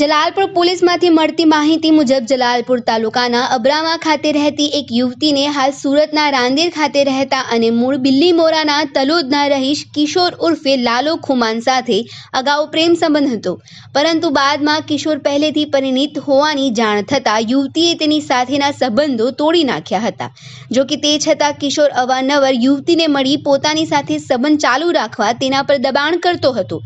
જલાલપુર પોલીસમાંથી મળતી માહિતી મુજબ જલાલપુર તાલુકાના અબ્રામા ખાતે રહેતી એક યુવતીને હાલ સુરતના રાંદેર ખાતે રહેતા અને મૂળ બિલ્લી મોરાના તલોદના રહીશ કિશોર ઉર્ફે લાલો ખુમાન સાથે અગાઉ પ્રેમ સંબંધ હતો પરંતુ બાદમાં કિશોર પહેલેથી પરિણીત હોવાની જાણ થતાં યુવતીએ તેની સાથેના સંબંધો તોડી નાખ્યા હતા જો કે તે છતાં કિશોર અવારનવાર યુવતીને મળી પોતાની સાથે સંબંધ ચાલુ રાખવા તેના પર દબાણ કરતો હતો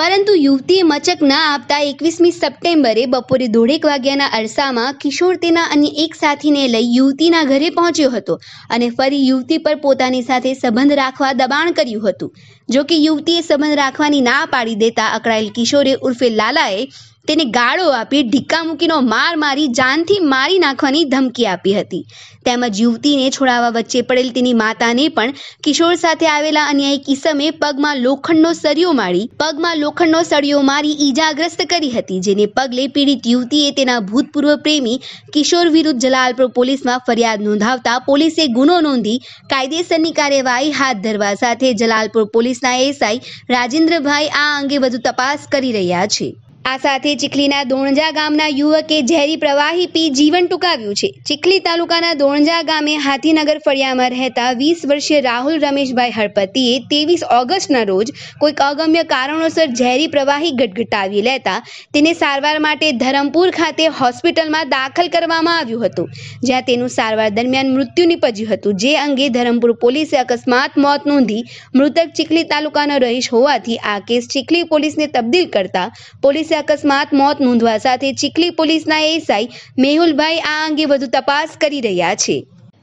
પરંતુ યુવતીએ મચક ના આપતા એકવીસમી સપ્ટેમ્બરે બપોરે દોઢેક વાગ્યાના અરસામાં કિશોર તેના અન્ય એક સાથીને લઈ યુવતીના ઘરે પહોંચ્યો હતો અને ફરી યુવતી પર પોતાની સાથે સંબંધ રાખવા દબાણ કર્યું હતું જો કે યુવતીએ સંબંધ રાખવાની ના પાડી દેતા અકળાયેલ કિશોરે ઉર્ફે લાલાએ તેને ગાળો આપી ઢીક્કા મૂકીનો માર મારી જાનથી મારી નાખવાની ધમકી આપી હતી તેમજ યુવતીને છોડાવવા વચ્ચે પડેલ તેની માતાને પણ કિશોર સાથે આવેલા અન્યાયી કિસમે પગમાં લોખંડનો સળિયો મારી પગમાં લોખંડનો સળિયો મારી ઈજાગ્રસ્ત કરી હતી જેને પગલે પીડિત યુવતીએ તેના ભૂતપૂર્વ પ્રેમી કિશોર વિરુદ્ધ જલાલપુર પોલીસમાં ફરિયાદ નોંધાવતા પોલીસે ગુનો નોંધી કાયદેસરની કાર્યવાહી હાથ ધરવા સાથે જલાલપુર પોલીસના એસઆઈ રાજેન્દ્રભાઈ આ અંગે વધુ તપાસ કરી રહ્યા છે આ સાથે ચીખલીના દોણજા ગામના યુવકે ઝેરી પ્રવાહી પી જીવન ટૂંકાવ્યું છે ચીખલી તાલુકાના દોણજા ગામે હાથીનગર ફળિયામાં રહેતા વીસ વર્ષીય રાહુલ રમેશભાઈ હળપતિએ ત્રેવીસ ઓગસ્ટના રોજ કોઈક અગમ્ય કારણોસર ઝેરી પ્રવાહી ગટગટાવી લેતા તેને સારવાર માટે ધરમપુર ખાતે હોસ્પિટલમાં દાખલ કરવામાં આવ્યું હતું જ્યાં તેનું સારવાર દરમિયાન મૃત્યુ નીપજ્યું હતું જે અંગે ધરમપુર પોલીસે અકસ્માત મોત નોંધી મૃતક ચીખલી તાલુકાનો રહીશ હોવાથી આ કેસ ચીખલી પોલીસને તબદીલ કરતા પોલીસ પોલીસે અકસ્માત મોત નોંધવા સાથે ચીખલી પોલીસના એસઆઈ મેહુલભાઈ આ અંગે વધુ તપાસ કરી રહ્યા છે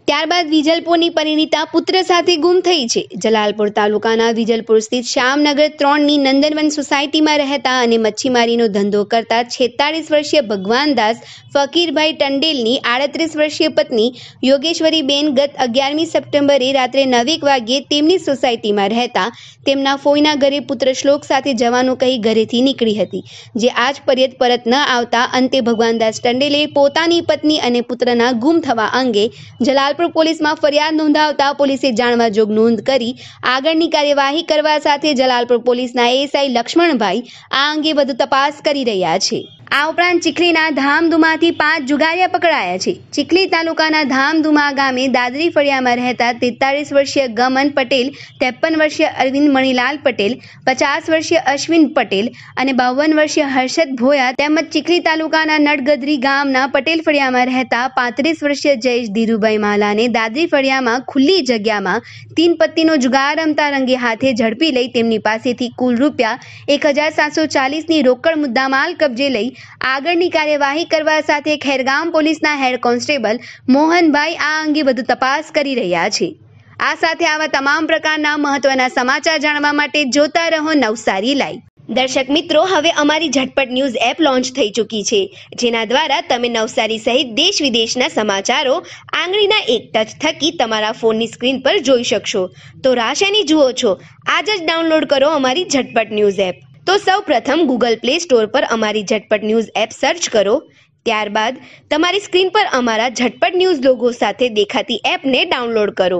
ત્યારબાદ વિજલપુરની પરિણીતા પુત્ર સાથે ગુમ થઈ છે જલાલપુર તાલુકાના વિજલપુર સ્થિત શ્યામનગર ત્રણની નંદનવન સોસાયટીમાં રહેતા અને મચ્છીમારીનો ધંધો કરતા છેતાળીસ વર્ષીય ભગવાનદાસ ફકીરભાઈ ટંડેલની આડત્રીસ વર્ષીય પત્ની યોગેશ્વરીબેન ગત અગિયારમી સપ્ટેમ્બરે રાત્રે નવેક વાગ્યે તેમની સોસાયટીમાં રહેતા તેમના ફોઈના ઘરે પુત્ર શ્લોક સાથે જવાનું કહી ઘરેથી નીકળી હતી જે આજ પર્યત પરત ન આવતા અંતે ભગવાનદાસ ટંડેલે પોતાની પત્ની અને પુત્રના ગુમ થવા અંગે જલાલ વેરાપુર પોલીસમાં ફરિયાદ નોંધાવતા પોલીસે જાણવા જોગ નોંધ કરી આગળની કાર્યવાહી કરવા સાથે જલાલપુર પોલીસના એસઆઈ લક્ષ્મણભાઈ આ અંગે વધુ તપાસ કરી રહ્યા છે આ ઉપરાંત ચીખલીના ધામધુમાથી પાંચ જુગારિયા પકડાયા છે ચીખલી તાલુકાના ધામધુમા ગામે દાદરી ફળિયામાં રહેતા તેતાળીસ વર્ષીય ગમન પટેલ ત્રેપન વર્ષીય અરવિંદ મણીલાલ પટેલ પચાસ વર્ષીય અશ્વિન પટેલ અને બાવન વર્ષીય હર્ષદ ભોયા તેમજ ચીખલી તાલુકાના નડગદરી ગામના પટેલ ફળિયામાં રહેતા પાંત્રીસ વર્ષીય જયેશ ધીરુભાઈ માલાને દાદરી ફળિયામાં ખુલ્લી જગ્યામાં તીન પત્તીનો જુગાર રમતા રંગે હાથે ઝડપી લઈ તેમની પાસેથી કુલ રૂપિયા એક હજાર સાતસો ચાલીસની રોકડ મુદ્દામાલ કબજે લઈ આગળની કાર્યવાહી કરવા સાથે ખેરગામ પોલીસના હેડ કોન્સ્ટેબલ મોહનભાઈ આ અંગે વધુ તપાસ કરી રહ્યા છે આ સાથે આવા તમામ પ્રકારના મહત્વના સમાચાર જાણવા માટે જોતા રહો નવસારી લાઈવ દર્શક મિત્રો હવે અમારી ઝટપટ ન્યૂઝ એપ લોન્ચ થઈ ચૂકી છે જેના દ્વારા તમે નવસારી સહિત દેશ વિદેશના સમાચારો આંગળીના એક ટચ થકી તમારા ફોનની સ્ક્રીન પર જોઈ શકશો તો રાશેની જુઓ છો આજ જ ડાઉનલોડ કરો અમારી ઝટપટ ન્યૂઝ એપ તો સૌ પ્રથમ ગૂગલ પ્લે સ્ટોર પર અમારી ઝટપટ ન્યૂઝ એપ સર્ચ કરો ત્યારબાદ તમારી સ્ક્રીન પર અમારા ઝટપટ ન્યૂઝ લોગો સાથે દેખાતી એપને ડાઉનલોડ કરો